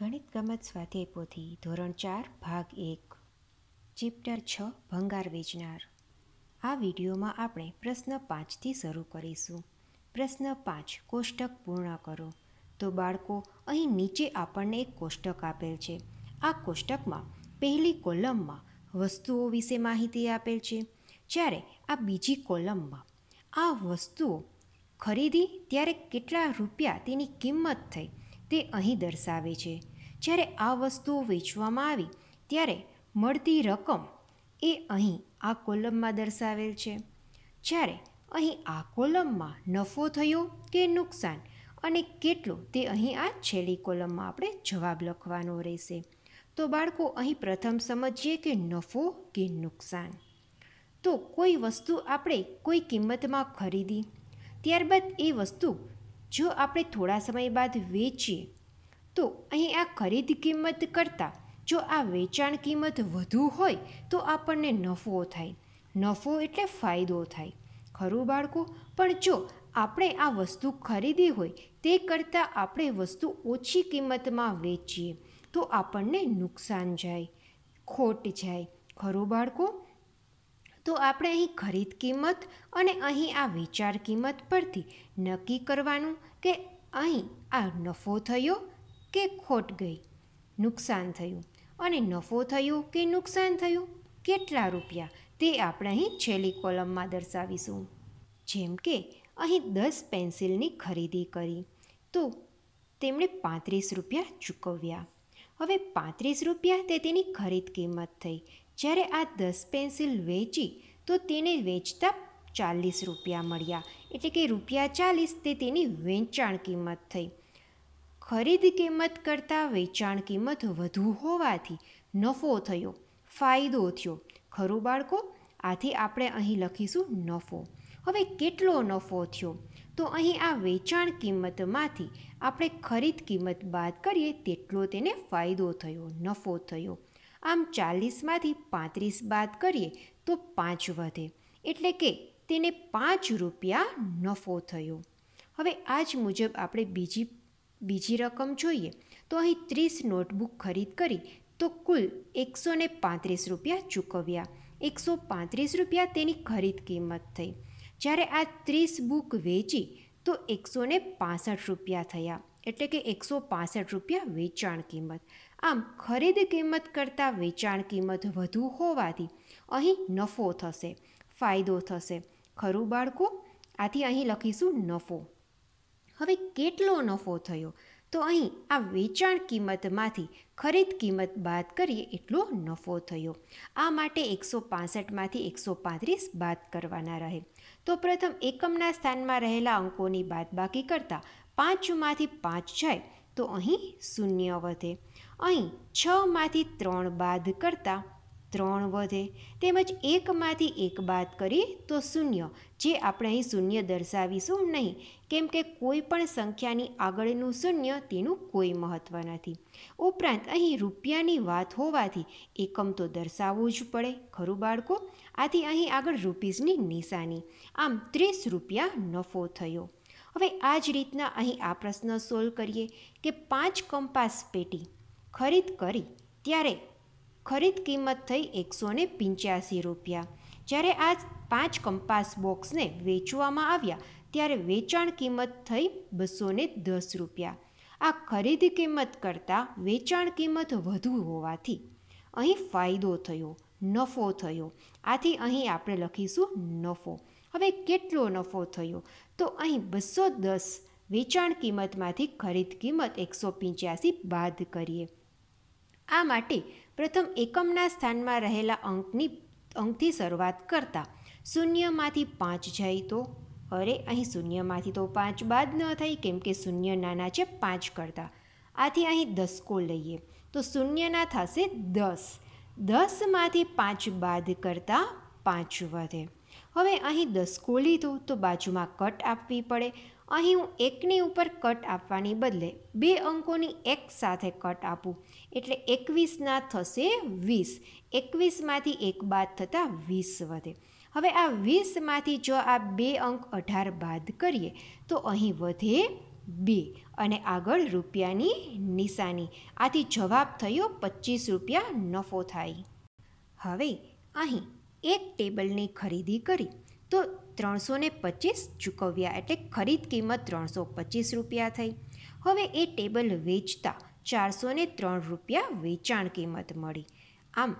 ગણિત ગમત સ્વાધ્યાય પોથી ધોરણ ચાર ભાગ એક ચેપ્ટર છ ભંગાર વેચનાર આ વિડીયોમાં આપણે પ્રશ્ન પાંચથી શરૂ કરીશું પ્રશ્ન પાંચ કોષ્ટક પૂર્ણ કરો તો બાળકો અહીં નીચે આપણને એક કોષ્ટક આપેલ છે આ કોષ્ટકમાં પહેલી કોલમમાં વસ્તુઓ વિશે માહિતી આપેલ છે જ્યારે આ બીજી કોલમમાં આ વસ્તુઓ ખરીદી ત્યારે કેટલા રૂપિયા તેની કિંમત થઈ તે અહીં દર્શાવે છે જ્યારે આ વસ્તુઓ વેચવામાં આવી ત્યારે મળતી રકમ એ અહીં આ કોલમમાં દર્શાવેલ છે જ્યારે અહીં આ કોલમમાં નફો થયો કે નુકસાન અને કેટલો તે અહીં આ છેલ્લી કોલમમાં આપણે જવાબ લખવાનો રહેશે તો બાળકો અહીં પ્રથમ સમજીએ કે નફો કે નુકસાન તો કોઈ વસ્તુ આપણે કોઈ કિંમતમાં ખરીદી ત્યારબાદ એ વસ્તુ જો આપણે થોડા સમય બાદ વેચીએ તો અહીં આ ખરીદ કિંમત કરતાં જો આ વેચાણ કિંમત વધુ હોય તો આપણને નફો થાય નફો એટલે ફાયદો થાય ખરું બાળકો પણ જો આપણે આ વસ્તુ ખરીદી હોય તે કરતાં આપણે વસ્તુ ઓછી કિંમતમાં વેચીએ તો આપણને નુકસાન જાય ખોટ જાય ખરું બાળકો તો આપણે અહીં ખરીદ કિંમત અને અહીં આ વેચાણ કિંમત પરથી નક્કી કરવાનું કે અહીં આ નફો થયો કે ખોટ ગઈ નુકસાન થયું અને નફો થયો કે નુકસાન થયું કેટલા રૂપિયા તે આપણે અહીં છેલ્લી કોલમમાં દર્શાવીશું જેમ કે અહીં દસ પેન્સિલની ખરીદી કરી તો તેમણે પાંત્રીસ રૂપિયા ચૂકવ્યા હવે પાંત્રીસ રૂપિયા તે તેની ખરીદ કિંમત થઈ જ્યારે આ દસ પેન્સિલ વેચી તો તેને વેચતા ચાલીસ રૂપિયા મળ્યા એટલે કે રૂપિયા ચાલીસ તે તેની વેચાણ કિંમત થઈ ખરીદ કિંમત કરતાં વેચાણ કિંમત વધુ હોવાથી નફો થયો ફાયદો થયો ખરું બાળકો આથી આપણે અહીં લખીશું નફો હવે કેટલો નફો થયો તો અહીં આ વેચાણ કિંમતમાંથી આપણે ખરીદ કિંમત બાદ કરીએ તેટલો તેને ફાયદો થયો નફો થયો આમ ચાલીસમાંથી પાંત્રીસ બાદ કરીએ તો પાંચ વધે એટલે કે તેને પાંચ રૂપિયા નફો થયો હવે આ જ મુજબ આપણે બીજી બીજી રકમ જોઈએ તો અહીં ત્રીસ નોટબુક ખરીદ કરી તો કુલ એકસો પાંત્રીસ રૂપિયા ચૂકવ્યા એકસો પાંત્રીસ રૂપિયા તેની ખરીદ કિંમત થઈ જ્યારે આ ત્રીસ બુક વેચી તો એકસો રૂપિયા થયા એટલે કે એકસો રૂપિયા વેચાણ કિંમત આમ ખરીદ કિંમત કરતાં વેચાણ કિંમત વધુ હોવાથી અહીં નફો થશે ફાયદો થશે ખરું બાળકો આથી અહીં લખીશું નફો હવે કેટલો નફો થયો તો અહીં આ વેચાણ કિંમતમાંથી ખરીદ કિંમત બાદ કરીએ એટલો નફો થયો આ માટે એકસો પાસઠમાંથી એકસો પાંત્રીસ બાદ કરવાના રહે તો પ્રથમ એકમના સ્થાનમાં રહેલા અંકોની બાદબાકી કરતાં પાંચમાંથી પાંચ જાય તો અહીં શૂન્ય વધે અહીં છમાંથી ત્રણ બાદ કરતાં ત્રણ વધે તેમજ એકમાંથી એક બાદ કરી તો શૂન્ય જે આપણે અહીં શૂન્ય દર્શાવીશું નહીં કેમ કે કોઈ પણ સંખ્યાની આગળનું શૂન્ય તેનું કોઈ મહત્ત્વ નથી ઉપરાંત અહીં રૂપિયાની વાત હોવાથી એકમ તો દર્શાવવું જ પડે ખરું બાળકો આથી અહીં આગળ રૂપીઝની નિશાની આમ ત્રીસ રૂપિયા નફો થયો હવે આ જ રીતના અહીં આ પ્રશ્ન સોલ્વ કરીએ કે પાંચ કંપાસ પેટી ખરીદ કરી ત્યારે ખરીદ કિંમત થઈ એકસો ને પંચ્યાસી રૂપિયા જ્યારે આ પાંચ કંપાસ બોક્સને વેચવામાં આવ્યા ત્યારે વેચાણ કિંમત થઈ બસો ને દસ રૂપિયા આ ખરીદ કિંમત કરતાં વેચાણ કિંમત વધુ હોવાથી અહીં ફાયદો થયો નફો થયો આથી અહીં આપણે લખીશું નફો હવે કેટલો નફો થયો તો અહીં બસો દસ વેચાણ કિંમતમાંથી ખરીદ કિંમત એકસો પંચ્યાસી બાદ કરીએ આ માટે પ્રથમ એકમના સ્થાનમાં રહેલા અંકની અંકથી શરૂઆત કરતા શૂન્યમાંથી પાંચ જાય તો અરે અહીં શૂન્યમાંથી તો પાંચ બાદ ન થાય કેમ કે શૂન્ય નાના છે પાંચ કરતાં આથી અહીં દસકો લઈએ તો શૂન્યના થશે દસ દસમાંથી પાંચ બાદ કરતાં પાંચ વધે હવે અહીં દસકો લીધો તો બાજુમાં કટ આપવી પડે અહીં હું એકની ઉપર કટ આપવાની બદલે બે અંકોની એક સાથે કટ આપું એટલે એકવીસના થશે વીસ એકવીસમાંથી એક બાદ થતાં વીસ વધે હવે આ વીસમાંથી જો આ બે અંક અઢાર બાદ કરીએ તો અહીં વધે બે અને આગળ રૂપિયાની નિશાની આથી જવાબ થયો પચીસ રૂપિયા નફો થાય હવે અહીં એક ટેબલની ખરીદી કરી તો ત્રણસો ને પચીસ ચૂકવ્યા એટલે ખરીદ કિંમત ત્રણસો પચીસ રૂપિયા થઈ હવે એ ટેબલ વેચતા ચારસો ને ત્રણ રૂપિયા વેચાણ કિંમત મળી આમ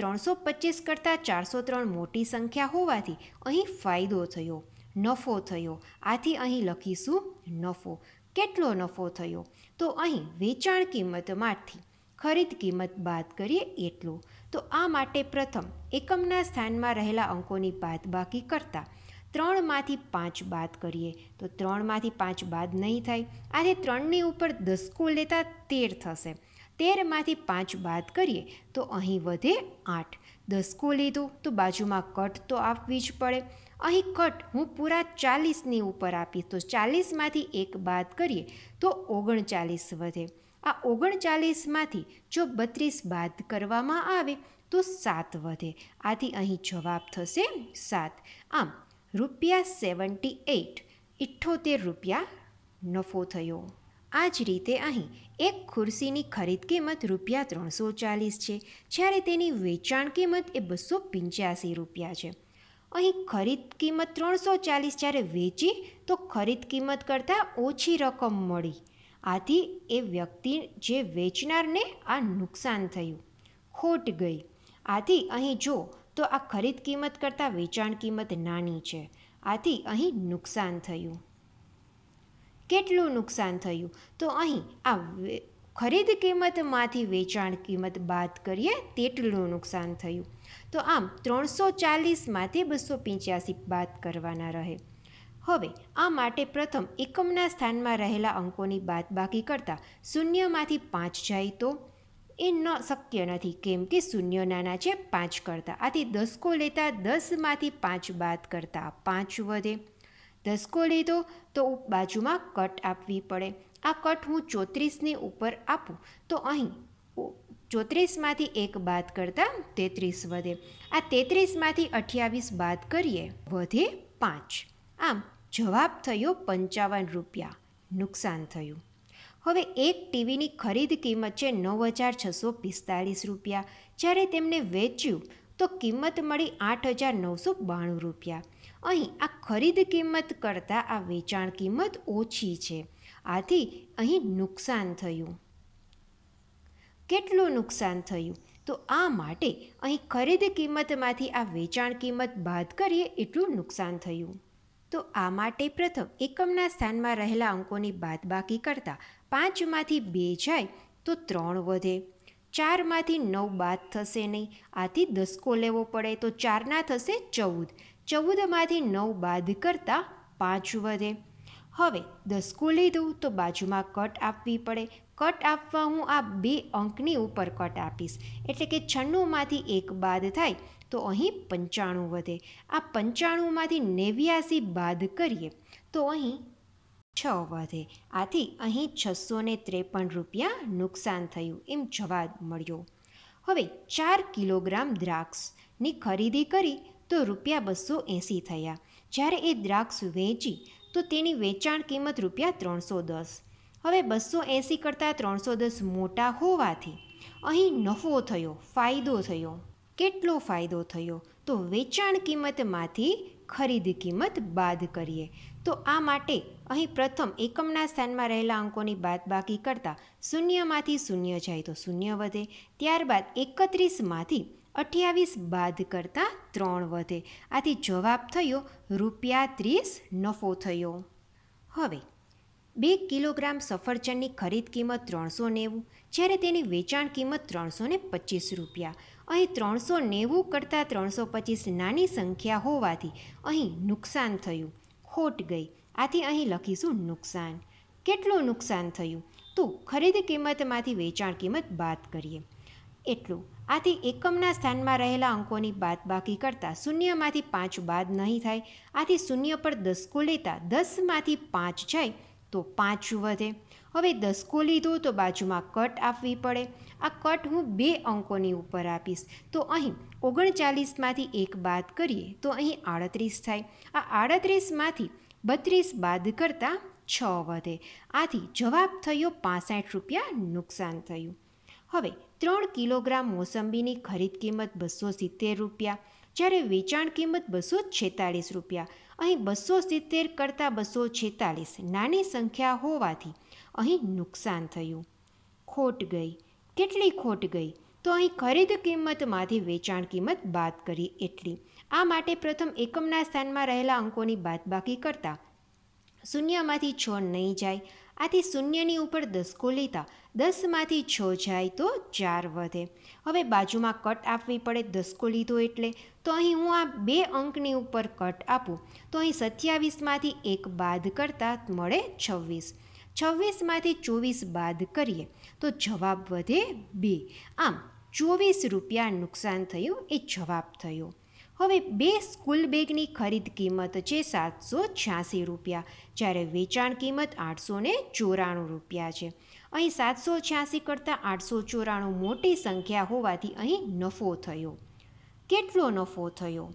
ત્રણસો પચીસ કરતાં ચારસો ત્રણ મોટી સંખ્યા હોવાથી અહીં ફાયદો થયો નફો થયો આથી અહીં લખીશું નફો કેટલો નફો થયો તો અહીં વેચાણ કિંમતમાંથી ખરીદ કિંમત બાદ કરીએ એટલું તો આ માટે પ્રથમ એકમના સ્થાનમાં રહેલા અંકોની બાદબાકી કરતાં ત્રણમાંથી પાંચ બાદ કરીએ તો ત્રણમાંથી પાંચ બાદ નહીં થાય આથી ત્રણની ઉપર દસકો લેતા તેર થશે તેરમાંથી પાંચ બાદ કરીએ તો અહીં વધે આઠ દસકો લીધો તો બાજુમાં કટ તો આપવી જ પડે અહીં કટ હું પૂરા ચાલીસની ઉપર આપીશ તો ચાલીસમાંથી એક બાદ કરીએ તો ઓગણચાલીસ વધે આ ઓગણચાલીસમાંથી જો બત્રીસ બાદ કરવામાં આવે તો સાત વધે આથી અહીં જવાબ થશે સાત આમ રૂપિયા સેવન્ટી એઈટ ઇઠ્ઠોતેર રૂપિયા નફો થયો આ જ રીતે અહીં એક ખુરશીની ખરીદ કિંમત રૂપિયા ત્રણસો ચાલીસ છે જ્યારે તેની વેચાણ કિંમત એ બસો પંચ્યાસી રૂપિયા છે અહીં ખરીદ કિંમત ત્રણસો ચાલીસ જ્યારે વેચી તો ખરીદ કિંમત કરતાં ઓછી રકમ મળી આથી એ વ્યક્તિ જે વેચનારને આ નુકસાન થયું ખોટ ગઈ આથી અહીં જો તો આ ખરીદ કિંમત કરતાં વેચાણ કિંમત નાની છે આથી અહીં નુકસાન થયું કેટલું નુકસાન થયું તો અહીં આ ખરીદ કિંમતમાંથી વેચાણ કિંમત બાદ કરીએ તેટલું નુકસાન થયું તો આમ ત્રણસો ચાલીસમાંથી બસો પંચ્યાસી બાદ કરવાના રહે હવે આ માટે પ્રથમ એકમના સ્થાનમાં રહેલા અંકોની બાદબાકી કરતાં શૂન્યમાંથી પાંચ જાય તો એ ન શક્ય નથી કેમ કે શૂન્ય નાના છે પાંચ કરતાં આથી દસકો લેતા દસમાંથી પાંચ બાદ કરતાં પાંચ વધે દસકો લીધો તો બાજુમાં કટ આપવી પડે આ કટ હું ચોત્રીસની ઉપર આપું તો અહીં ચોત્રીસમાંથી એક બાદ કરતાં તેત્રીસ વધે આ તેત્રીસમાંથી અઠ્યાવીસ બાદ કરીએ વધે પાંચ આમ જવાબ થયો પંચાવન રૂપિયા નુકસાન થયું હવે એક ટીવીની ખરીદ કિંમત છે નવ હજાર છસો પિસ્તાળીસ રૂપિયા જ્યારે તેમને વેચ્યું તો કિંમત મળી આઠ હજાર નવસો બાણું રૂપિયા અહીં આ ખરીદ કિંમત કરતાં આ વેચાણ કિંમત ઓછી છે આથી અહીં નુકસાન થયું કેટલું નુકસાન થયું તો આ માટે અહીં ખરીદ કિંમતમાંથી આ વેચાણ કિંમત બાદ કરીએ એટલું નુકસાન થયું તો આ માટે પ્રથમ એકમના સ્થાનમાં રહેલા અંકોની બાદબાકી કરતાં પાંચમાંથી બે જાય તો ત્રણ વધે ચારમાંથી નવ બાદ થશે નહીં આથી દસકો લેવો પડે તો ચારના થશે ચૌદ ચૌદમાંથી નવ બાદ કરતાં પાંચ વધે હવે દસ લીધું તો બાજુમાં કટ આપવી પડે કટ આપવા હું આ બે અંકની ઉપર કટ આપીશ એટલે કે છન્નુંમાંથી એક બાદ થાય તો અહીં પંચાણું વધે આ પંચાણુંમાંથી નેવ્યાસી બાદ કરીએ તો અહીં છ વધે આથી અહીં છસો ને ત્રેપન રૂપિયા નુકસાન થયું એમ જવાબ મળ્યો હવે ચાર કિલોગ્રામ દ્રાક્ષની ખરીદી કરી તો રૂપિયા બસો એંસી થયા જ્યારે એ દ્રાક્ષ વેચી તો તેની વેચાણ કિંમત રૂપિયા ત્રણસો દસ હવે બસો એંસી કરતાં ત્રણસો દસ મોટા હોવાથી અહીં નફો થયો ફાયદો થયો કેટલો ફાયદો થયો તો વેચાણ કિંમતમાંથી ખરીદ કિંમત બાદ કરીએ તો આ માટે અહીં પ્રથમ એકમના સ્થાનમાં રહેલા અંકોની બાદબાકી કરતાં શૂન્યમાંથી શૂન્ય જાય તો શૂન્ય વધે ત્યારબાદ એકત્રીસમાંથી અઠ્યાવીસ બાદ કરતાં ત્રણ વધે આથી જવાબ થયો રૂપિયા ત્રીસ નફો થયો હવે બે કિલોગ્રામ સફરજનની ખરીદ કિંમત ત્રણસો નેવું જ્યારે તેની વેચાણ કિંમત ત્રણસો ને પચીસ રૂપિયા અહીં ત્રણસો નેવું કરતાં ત્રણસો પચીસ નાની સંખ્યા હોવાથી અહીં નુકસાન થયું ખોટ ગઈ આથી અહીં લખીશું નુકસાન કેટલું નુકસાન થયું તો ખરીદ કિંમતમાંથી વેચાણ કિંમત બાદ કરીએ એટલું આથી એકમના સ્થાનમાં રહેલા અંકોની બાદ બાકી કરતાં શૂન્યમાંથી પાંચ બાદ નહીં થાય આથી શૂન્ય પર દસકો લેતા દસમાંથી પાંચ જાય તો પાંચ વધે હવે દસકો લીધો તો બાજુમાં કટ આપવી પડે આ કટ હું બે અંકોની ઉપર આપીશ તો અહીં ઓગણચાલીસમાંથી એક બાદ કરીએ તો અહીં આડત્રીસ થાય આ આડત્રીસમાંથી બત્રીસ બાદ કરતાં છ વધે આથી જવાબ થયો પાસઠ રૂપિયા નુકસાન થયું હવે ત્રણ કિલોગ્રામ મોસંબીની ખરીદ કિંમત બસો સિત્તેર રૂપિયા જ્યારે વેચાણ કિંમત બસો છેતાળીસ રૂપિયા અહીં બસો સિત્તેર કરતાં બસો છેતાળીસ નાની સંખ્યા હોવાથી અહીં નુકસાન થયું ખોટ ગઈ કેટલી ખોટ ગઈ તો અહીં ખરીદ કિંમતમાંથી વેચાણ કિંમત બાદ કરી એટલી આ માટે પ્રથમ એકમના સ્થાનમાં રહેલા અંકોની બાદબાકી કરતાં શૂન્યમાંથી છ નહીં જાય આથી શૂન્યની ઉપર દસકો લેતા દસમાંથી છ જાય તો ચાર વધે હવે બાજુમાં કટ આપવી પડે દસકો લીધો એટલે તો અહીં હું આ બે અંકની ઉપર કટ આપું તો અહીં સત્યાવીસમાંથી એક બાદ કરતાં મળે છવ્વીસ છવ્વીસમાંથી ચોવીસ બાદ કરીએ તો જવાબ વધે બે આમ ચોવીસ રૂપિયા નુકસાન થયું એ જવાબ થયો હવે બે સ્કૂલ બેગની ખરીદ કિંમત છે સાતસો છ્યાસી રૂપિયા જ્યારે વેચાણ કિંમત આઠસો ને ચોરાણું રૂપિયા છે અહીં સાતસો છ્યાસી કરતાં આઠસો ચોરાણું મોટી સંખ્યા હોવાથી અહીં નફો થયો કેટલો નફો થયો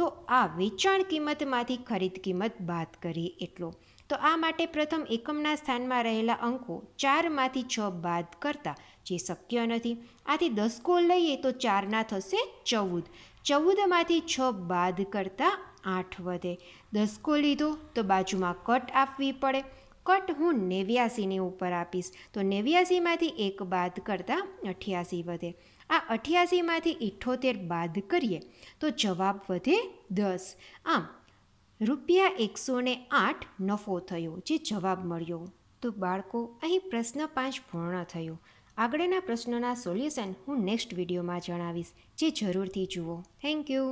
તો આ વેચાણ કિંમતમાંથી ખરીદ કિંમત બાદ કરીએ એટલો તો આ માટે પ્રથમ એકમના સ્થાનમાં રહેલા અંકો ચારમાંથી છ બાદ કરતા જે શક્ય નથી આથી દસકો લઈએ તો ચારના થશે ચૌદ ચૌદમાંથી છ બાદ કરતાં આઠ વધે દસકો લીધો તો બાજુમાં કટ આપવી પડે કટ હું નેવ્યાસીની ઉપર આપીશ તો નેવ્યાસીમાંથી એક બાદ કરતાં અઠ્યાસી વધે આ અઠ્યાસીમાંથી ઇઠ્ઠોતેર બાદ કરીએ તો જવાબ વધે દસ આમ રૂપિયા એકસો ને આઠ નફો થયો જે જવાબ મળ્યો તો બાળકો અહીં પ્રશ્ન પાંચ પૂર્ણ થયો આગળના પ્રશ્નોના સોલ્યુશન હું નેક્સ્ટ વિડીયોમાં જણાવીશ જે જરૂરથી જુઓ થેન્ક યુ